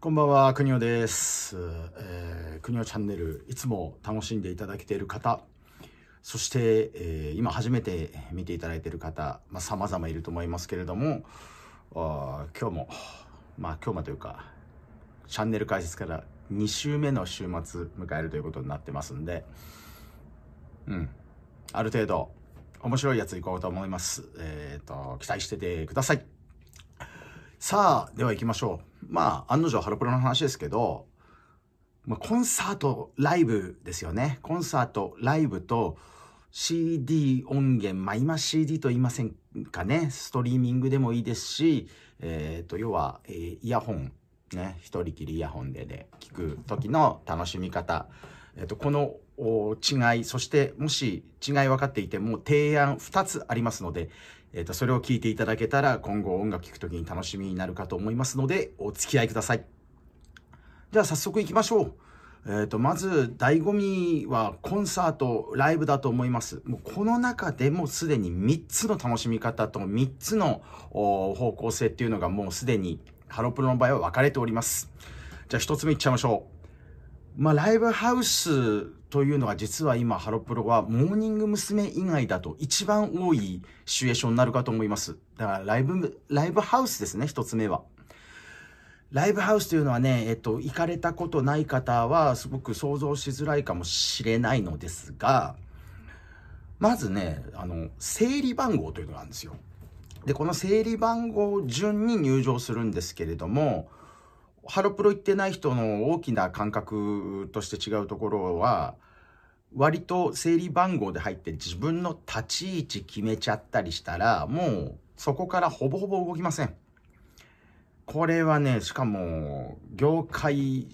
こんばんは、くにおです。えくにおチャンネル、いつも楽しんでいただけている方、そして、えー、今初めて見ていただいている方、まあ、様々いると思いますけれども、あ今日も、まあ今日もというか、チャンネル開設から2週目の週末迎えるということになってますんで、うん、ある程度、面白いやついこうと思います。えっ、ー、と、期待しててください。さあ、では行きましょう。まあ、案の定、ハロプロの話ですけど、まあ、コンサート、ライブですよね。コンサート、ライブと、CD 音源、まあ、今 CD と言いませんかね、ストリーミングでもいいですし、えっ、ー、と、要は、えー、イヤホン、ね、一人きりイヤホンでで、ね、聞く時の楽しみ方、えっ、ー、と、この違い、そしてもし違い分かっていても提案2つありますので、えっ、ー、と、それを聞いていただけたら、今後音楽聴くときに楽しみになるかと思いますので、お付き合いください。では、早速行きましょう。えっ、ー、と、まず、醍醐味はコンサート、ライブだと思います。もうこの中でもすでに3つの楽しみ方と3つの方向性っていうのがもうすでにハロプロの場合は分かれております。じゃあ1つ目いっちゃいましょう。まあ、ライブハウスというのが実は今ハロプロはモーニング娘。以外だと一番多いシチュエーションになるかと思います。だからライブ、ライブハウスですね、一つ目は。ライブハウスというのはね、えっと、行かれたことない方はすごく想像しづらいかもしれないのですが、まずね、あの、整理番号というのがあるんですよ。で、この整理番号順に入場するんですけれども、ハロプロ行ってない人の大きな感覚として違うところは、割と整理番号で入って自分の立ち位置決めちゃったりしたら、もうそこからほぼほぼ動きません。これはね、しかも、業界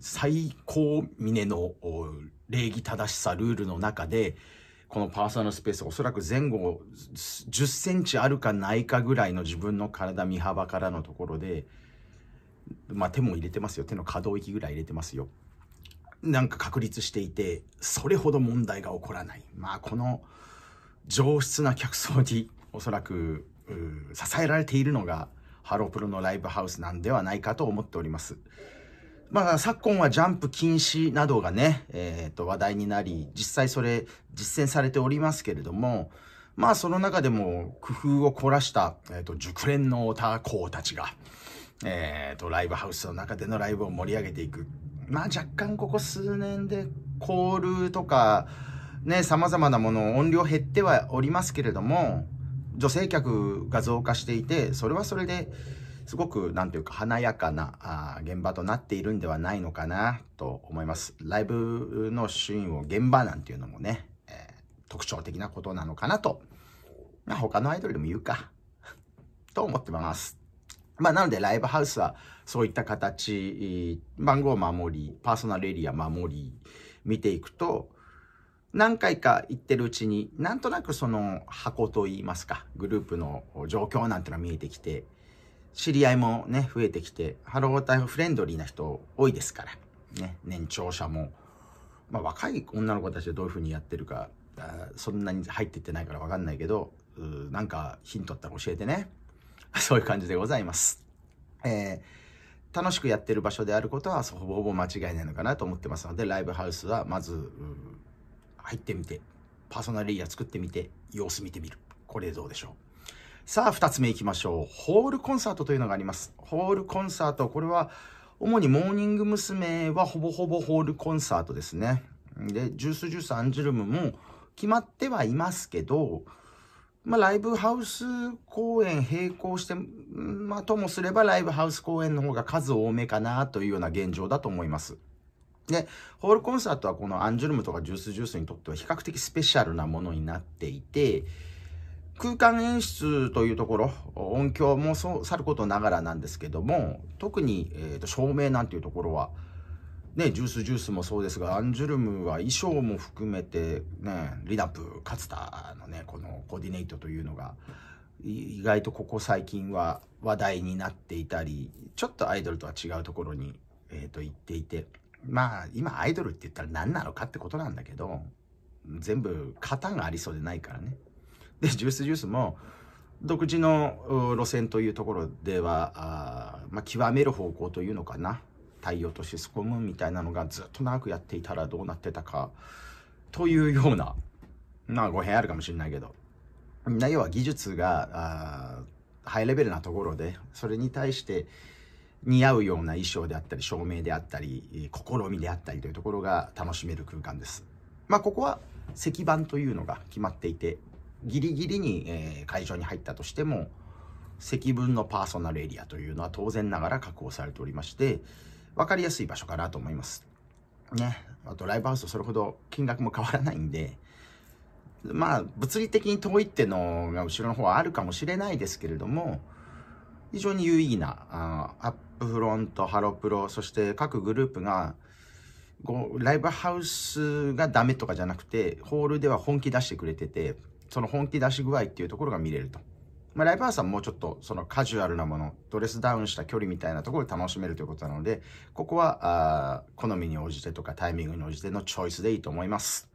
最高峰の礼儀正しさ、ルールの中で、このパーソナルスペース、おそらく前後10センチあるかないかぐらいの自分の体見幅からのところで、まあ、手も入れてますよ手の可動域ぐらい入れてますよなんか確立していてそれほど問題が起こらないまあこの上質な客層におそらく支えられているのがハロプロのライブハウスなんではないかと思っております。まあ、昨今はジャンプ禁止などがね、えー、と話題になり実際それ実践されておりますけれどもまあその中でも工夫を凝らした、えー、と熟練のオタコたちがえーと、ライブハウスの中でのライブを盛り上げていくまあ若干ここ数年でコールとかね様々なもの音量減ってはおりますけれども女性客が増加していてそれはそれですごく何ていうか華やかなあ現場となっているんではないのかなと思いますライブのシーンを現場なんていうのもね、えー、特徴的なことなのかなと、まあ、他のアイドルでも言うかと思ってますまあ、なのでライブハウスはそういった形、番号を守り、パーソナルエリア守り、見ていくと、何回か行ってるうちに、なんとなくその箱といいますか、グループの状況なんてのが見えてきて、知り合いもね、増えてきて、ハロータイフフレンドリーな人多いですから、ね、年長者も、まあ若い女の子たちでどういうふうにやってるか、そんなに入っていってないからわかんないけど、なんかヒントあったら教えてね。そういう感じでございます。えー、楽しくやってる場所であることはほぼほぼ間違いないのかなと思ってますので、ライブハウスはまず、入ってみて、パーソナルエリア作ってみて、様子見てみる。これどうでしょう。さあ、2つ目いきましょう。ホールコンサートというのがあります。ホールコンサート、これは、主にモーニング娘。はほぼほぼホールコンサートですね。で、ジュースジュースアンジュルムも決まってはいますけど、まあ、ライブハウス公演並行して、まあ、ともすればライブハウス公演の方が数多めかなというような現状だと思います。で、ホールコンサートはこのアンジュルムとかジュースジュースにとっては比較的スペシャルなものになっていて、空間演出というところ、音響もそうさることながらなんですけども、特に、えーと、と照明なんていうところは、ね、ジュースジュースもそうですが、アンジュルムは衣装も含めて、ね、リダップ、勝田のね、このコーディネートというのが、意外とここ最近は話題になっていたり、ちょっとアイドルとは違うところに、えー、と行っていて、まあ、今アイドルって言ったら何なのかってことなんだけど、全部型がありそうでないからね。で、ジュースジュースも、独自の路線というところでは、あまあ、極める方向というのかな。太陽とシスコムみたいなのがずっと長くやっていたらどうなってたかというような、まあ語弊あるかもしれないけど、要は技術がハイレベルなところで、それに対して似合うような衣装であったり、照明であったり、試みであったりというところが楽しめる空間です。まあここは石板というのが決まっていて、ギリギリに、え会場に入ったとしても、積分のパーソナルエリアというのは当然ながら確保されておりまして、分かりやすい場所かなと思います。ね。あと、ライブハウスとそれほど金額も変わらないんで、まあ、物理的に遠いってのが後ろの方はあるかもしれないですけれども、非常に有意義な、あアップフロント、ハロプロ、そして各グループが、ライブハウスがダメとかじゃなくて、ホールでは本気出してくれてて、その本気出し具合っていうところが見れると。まあ、ライブハウスはもうちょっとそのカジュアルなもの、ドレスダウンした距離みたいなところで楽しめるということなので、ここは、あ好みに応じてとかタイミングに応じてのチョイスでいいと思います。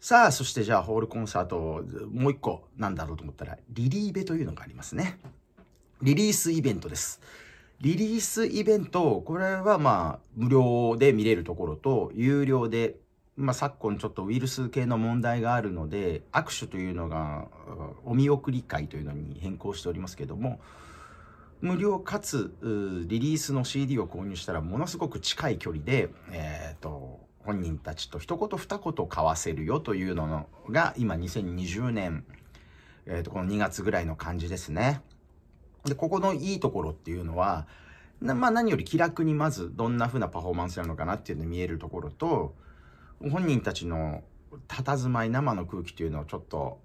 さあ、そしてじゃあホールコンサート、もう一個なんだろうと思ったら、リリーベというのがありますね。リリースイベントです。リリースイベント、これはまあ、無料で見れるところと、有料でまあ、昨今ちょっとウイルス系の問題があるので握手というのがお見送り会というのに変更しておりますけども無料かつリリースの CD を購入したらものすごく近い距離で、えーと、本人たちと一言二言交わせるよというのが今2020年、えーと、この2月ぐらいの感じですね。でここのいいところっていうのはまあ何より気楽にまずどんな風なパフォーマンスなのかなっていうの見えるところと本人たちの佇まい生の空気というのをちょっと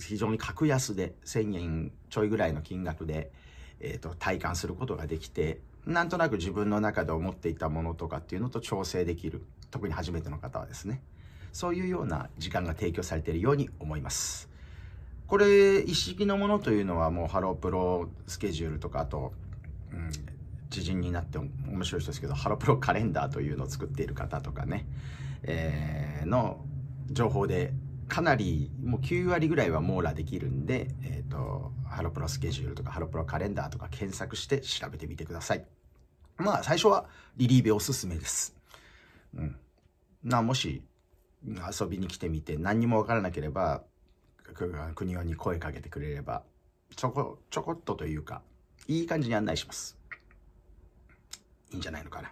非常に格安で1000円ちょいぐらいの金額で、えーと、体感することができてなんとなく自分の中で思っていたものとかっていうのと調整できる特に初めての方はですねそういうような時間が提供されているように思いますこれ一式のものというのはもうハロープロスケジュールとかあと、うん、知人になって面白い人ですけど、ハロプロカレンダーというのを作っている方とかね、えー、の情報で、かなりもう9割ぐらいは網羅できるんで、えーと、ハロプロスケジュールとかハロプロカレンダーとか検索して調べてみてください。まあ最初はリリーベおすすめです。うん。なもし遊びに来てみて何にもわからなければ国に声かけてくれればちょこちょこっとというかいい感じに案内します。いいんじゃないのかな。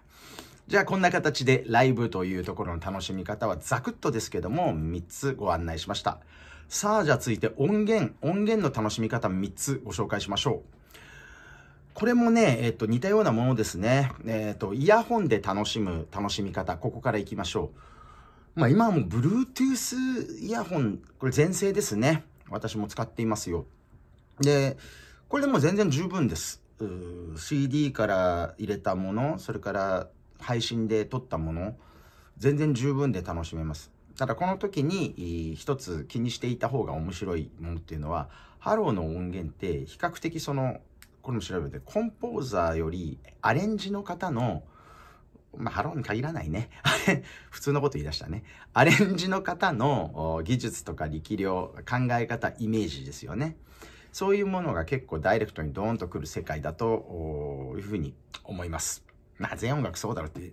じゃあこんな形でライブというところの楽しみ方はザクッとですけども3つご案内しました。さあじゃあ続いて音源、音源の楽しみ方3つご紹介しましょう。これもね、えっ、と、似たようなものですね。えっ、と、イヤホンで楽しむ楽しみ方、ここから行きましょう。まあ、今はもう Bluetooth イヤホン、これ全盛ですね。私も使っていますよ。で、これでも全然十分です。CD から入れたものそれから配信で撮ったもの全然十分で楽しめますただこの時に一つ気にしていた方が面白いものっていうのはハローの音源って比較的そのこれも調べてコンポーザーよりアレンジの方のまあ、ハローに限らないね。普通のこと言い出したね。アレンジの方の技術とか力量、考え方、イメージですよね。そういうものが結構ダイレクトにドーンとくる世界だというふうに思います。まあ全音楽そうだろうって、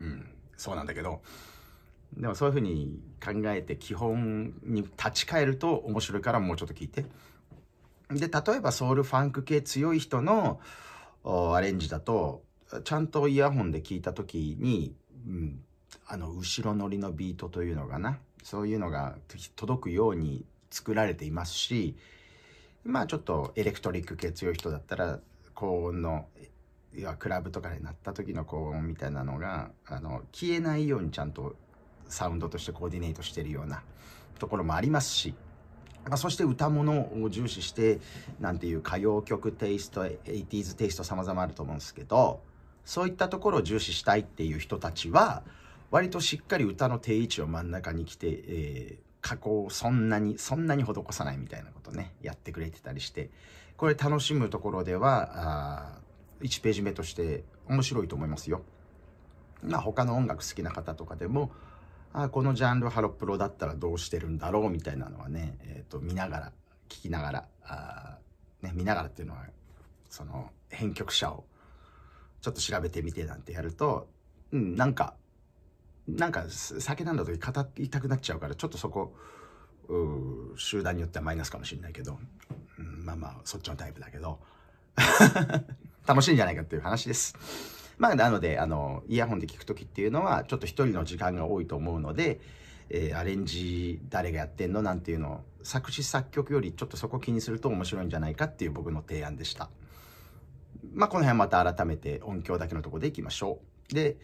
うん、そうなんだけど、でもそういうふうに考えて基本に立ち返ると面白いからもうちょっと聞いて。で、例えばソウルファンク系強い人のアレンジだと、ちゃんとイヤホンで聞いた時に、うん、あの後ろ乗りのビートというのがなそういうのが届くように作られていますしまあちょっとエレクトリック系強い人だったら高音の要はクラブとかで鳴った時の高音みたいなのがあの消えないようにちゃんとサウンドとしてコーディネートしてるようなところもありますし、まあ、そして歌物を重視して何ていう歌謡曲テイスト 80s テイスト様々あると思うんですけどそういったところを重視したいっていう人たちは割としっかり歌の定位置を真ん中に来て、えー、加工をそんなに、そんなに施さないみたいなことね、やってくれてたりして、これ楽しむところでは、1ページ目として面白いと思いますよ。まあ他の音楽好きな方とかでも、あこのジャンルハロプロだったらどうしてるんだろうみたいなのはね、えー、と見ながら、聞きながら、あね、見ながらっていうのは、その編曲者をちょっと調べてみてなんてやると、うん、なんかなんか酒飲んだ時語りたくなっちゃうから、ちょっとそこ、集団によってはマイナスかもしれないけど、うん、まあまあ、そっちのタイプだけど、楽しいんじゃないかっていう話です。まあ、なので、あの、イヤホンで聞く時っていうのは、ちょっと一人の時間が多いと思うので、えー、アレンジ誰がやってんのなんていうのを作詞作曲よりちょっとそこ気にすると面白いんじゃないかっていう僕の提案でした。まあ、この辺また改めて音響だけのとこでいきましょう。で、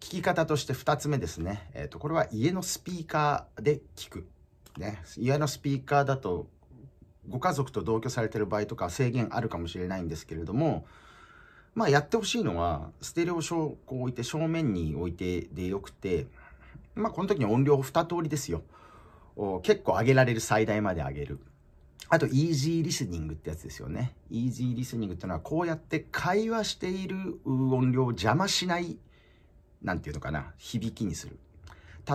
聞き方として2つ目ですね。えっ、ー、と、これは家のスピーカーで聞く。ね。家のスピーカーだと、ご家族と同居されてる場合とか制限あるかもしれないんですけれども、まあやってほしいのは、ステレオをこを置いて正面に置いてでよくて、まあこの時に音量を2通りですよ。結構上げられる最大まで上げる。あと、イージーリスニングってやつですよね。イージーリスニングってのは、こうやって会話している音量を邪魔しないんていうのかな、響きにする。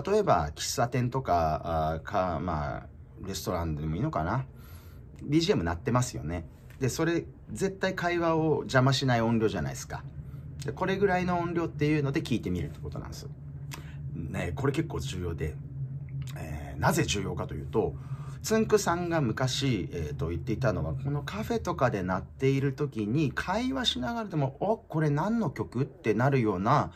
例えば、喫茶店とか、あか、まあ、レストランでもいいのかな。BGM 鳴ってますよね。で、それ、絶対会話を邪魔しない音量じゃないですか。で、これぐらいの音量っていうので聞いてみるってことなんです。ね、これ結構重要で、えー、なぜ重要かというと、つんくさんが昔、えー、と言っていたのはこのカフェとかで鳴っている時に会話しながらでも「おこれ何の曲?」ってなるような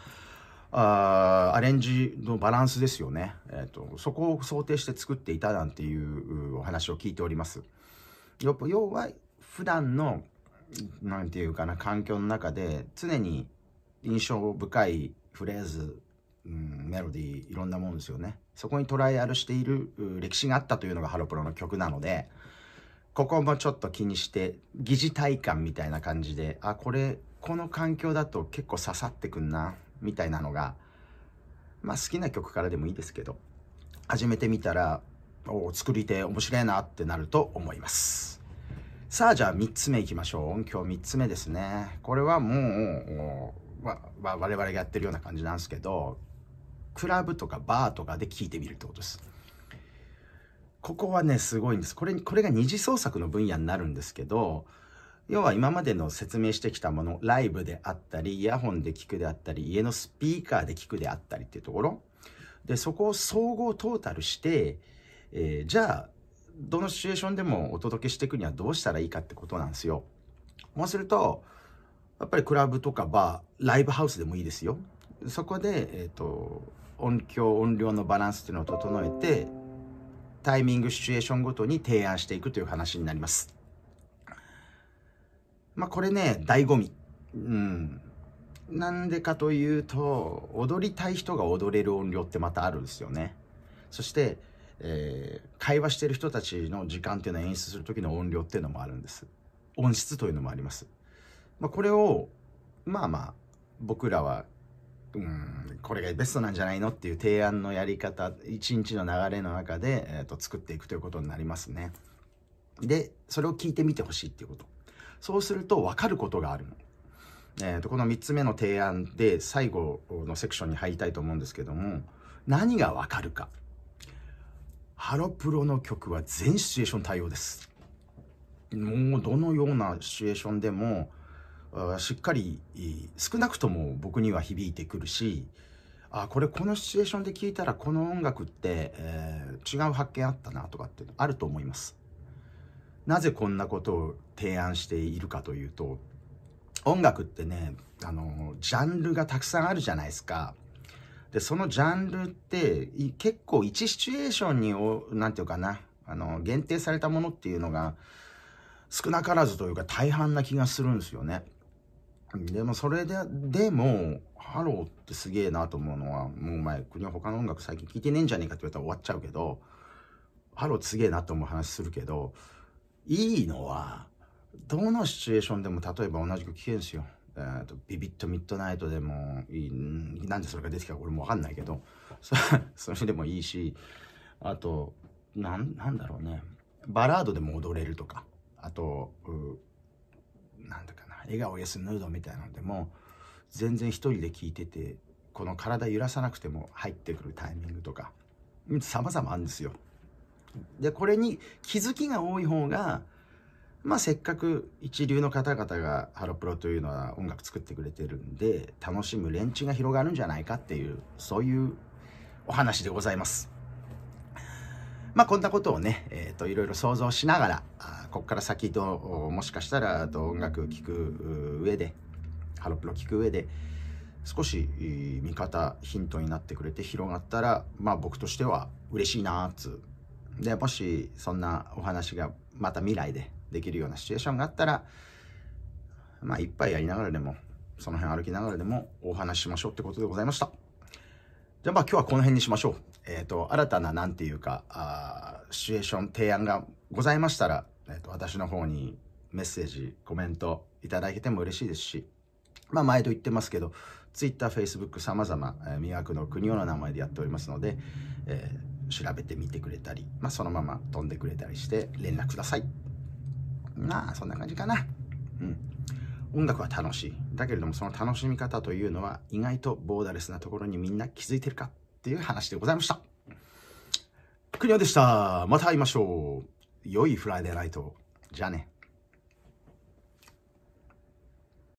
あアレンジのバランスですよね、えーと、そこを想定して作っていたなんていうお話を聞いております要は普段の何て言うかな環境の中で常に印象深いフレーズ、うん、メロディーいろんなもんですよねそこにトライアルしている歴史があったというのがハロプロの曲なのでここもちょっと気にして疑似体感みたいな感じであこれこの環境だと結構刺さってくんなみたいなのが、まあ好きな曲からでもいいですけど、始めてみたら、お作り手面白いなってなると思います。さあじゃあ3つ目いきましょう。音響3つ目ですね。これはもう、我々がやってるような感じなんですけど、クラブとかバーとかで聴いてみるってことです。ここはね、すごいんです。これ、これが二次創作の分野になるんですけど、要は今までの説明してきたもの、ライブであったり、イヤホンで聞くであったり、家のスピーカーで聞くであったりっていうところ。で、そこを総合トータルして、えー、じゃあ、どのシチュエーションでもお届けしていくにはどうしたらいいかってことなんですよ。そうすると、やっぱりクラブとかバー、ライブハウスでもいいですよ。そこで、えっ、ー、と、音響、音量のバランスっていうのを整えて、タイミング、シチュエーションごとに提案していくという話になります。まあ、これね、醍醐味。うん。なんでかというと、踊りたい人が踊れる音量ってまたあるんですよね。そして、えー、会話してる人たちの時間っていうのを演出する時の音量っていうのもあるんです。音質というのもあります。まあ、これを、まあまあ、僕らは、うん、これがベストなんじゃないのっていう提案のやり方、一日の流れの中で、えーと、作っていくということになりますね。で、それを聞いてみてほしいっていうこと。そうすると分かることがあるの。えー、とこの3つ目の提案で最後のセクションに入りたいと思うんですけども何が分かるかハロプロの曲は全シチュエーション対応ですもうどのようなシチュエーションでもしっかり少なくとも僕には響いてくるしあこれこのシチュエーションで聴いたらこの音楽って、えー、違う発見あったなとかってあると思いますなぜこんなことを提案しているかというと音楽ってねあのジャンルがたくさんあるじゃないですか。でそのジャンルって結構1シチュエーションに何て言うかなあの限定されたものっていうのが少なからずというか大半な気がするんですよね。でもそれででもハローってすげえなと思うのはもうお前国は他の音楽最近聴いてねえんじゃねえかって言われたら終わっちゃうけどハローすげえなと思う話するけどいいのは、どのシチュエーションでも例えば同じく危険ですよ。えーと、ビビッとミッドナイトでもいいなんでそれが出てきたか俺もわかんないけどそれでもいいしあとなんなんだろうねバラードでも踊れるとかあとうなんだかな笑顔やすヌードみたいなのでも全然一人で聴いててこの体揺らさなくても入ってくるタイミングとかさまざまあるんですよで、これに気づきが多い方が、まあ、せっかく一流の方々がハロプロというのは音楽作ってくれてるんで楽しむレンチが広がるんじゃないかっていうそういうお話でございます。まあこんなことをね、えーと、いろいろ想像しながらあここから先どもしかしたらと音楽聴く上でハロプロ聴く上で少し見方ヒントになってくれて広がったらまあ僕としては嬉しいなーっつうで、もしそんなお話がまた未来でできるようなシチュエーションがあったら、まあ、一杯やりながらでも、その辺歩きながらでもお話ししましょうってことでございました。じゃあまあ今日はこの辺にしましょう。えっ、ー、と、新たななんていうか、あシチュエーション提案がございましたら、えっ、ー、と、私の方にメッセージ、コメントいただけても嬉しいですし、まあ前と言ってますけど、Twitter、Facebook さまえま「魅惑の国の名前でやっておりますので、えー調べてみてくれたり、まあ、そのまま飛んでくれたりして連絡ください。まあ、そんな感じかな。うん。音楽は楽しい。だけれども、その楽しみ方というのは意外とボーダレスなところにみんな気づいてるかっていう話でございました。クリアでした。また会いましょう。良いフライデーライト。じゃあね。